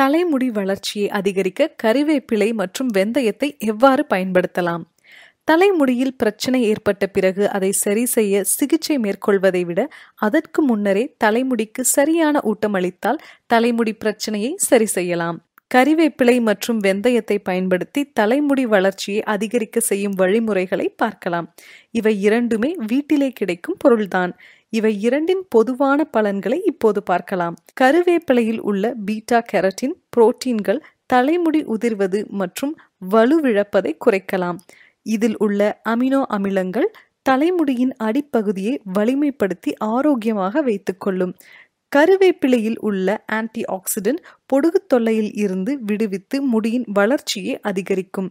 தலைமுடி வளர்ச்சியை அதிகரிக்க கறிவேப்பிலை மற்றும் வெந்தயத்தை எவ்வாறு பயன்படுத்தலாம் தலைமுடியில் பிரச்சனை ஏற்பட்ட பிறகு அதை சரி செய்ய சிகிச்சை மேற்கொள்வதை விட அதற்கு முன்னரே தலைமுடிக்கு சரியான ஊட்டமளித்தால் தலைமுடி பிரச்சனையை சரி செய்யலாம் கறிவேப்பிலை மற்றும் வெந்தயத்தை பயன்படுத்தி தலைமுடி வளர்ச்சியை அதிகரிக்க செய்யும் வழிமுறைகளை பார்க்கலாம் இவை இரண்டுமே வீட்டிலே கிடைக்கும் பொருள்தான் இவை இரண்டின் பொதுவான பலன்களை இப்போது பார்க்கலாம் கருவேப்பிலையில் உள்ள பீட்டா கெரட்டின் புரோட்டீன்கள் தலைமுடி உதிர்வது மற்றும் வலுவிழப்பதை குறைக்கலாம் இதில் உள்ள அமினோ அமிலங்கள் தலைமுடியின் அடிப்பகுதியை வலிமைப்படுத்தி ஆரோக்கியமாக வைத்துக்கொள்ளும் கருவேப்பிலையில் உள்ள ஆன்டி ஆக்சிடென்ட் பொடுகு தொல்லையில் இருந்து விடுவித்து முடியின் வளர்ச்சியை அதிகரிக்கும்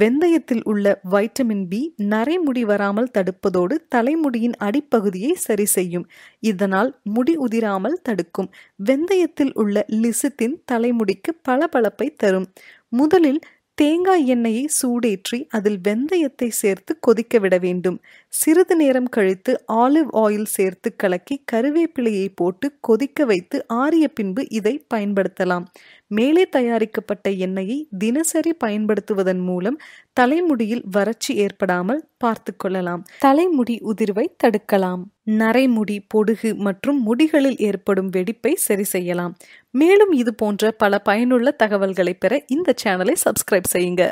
வெந்தயத்தில் உள்ள வைட்டமின் பி நரைமுடி வராமல் தடுப்பதோடு தலைமுடியின் அடிப்பகுதியை சரி செய்யும் இதனால் முடி உதிராமல் தடுக்கும் வெந்தயத்தில் உள்ள லிசுத்தின் தலைமுடிக்கு பளபளப்பை தரும் முதலில் தேங்காய் எண்ணெயை சூடேற்றி அதில் வெந்தயத்தை சேர்த்து கொதிக்க விட வேண்டும் சிறிது நேரம் கழித்து ஆலிவ் ஆயில் சேர்த்து கலக்கி கருவேப்பிலையை போட்டு கொதிக்க வைத்து ஆறிய பின்பு இதை பயன்படுத்தலாம் மேலே தயாரிக்கப்பட்ட எண்ணெயை தினசரி பயன்படுத்துவதன் மூலம் தலைமுடியில் வறட்சி ஏற்படாமல் பார்த்து கொள்ளலாம் தலைமுடி உதிர்வை தடுக்கலாம் நரைமுடி பொடுகு மற்றும் முடிகளில் ஏற்படும் வெடிப்பை சரி செய்யலாம் மேலும் இது போன்ற பல பயனுள்ள தகவல்களை பெற இந்த சேனலை சப்ஸ்கிரைப் செய்யுங்க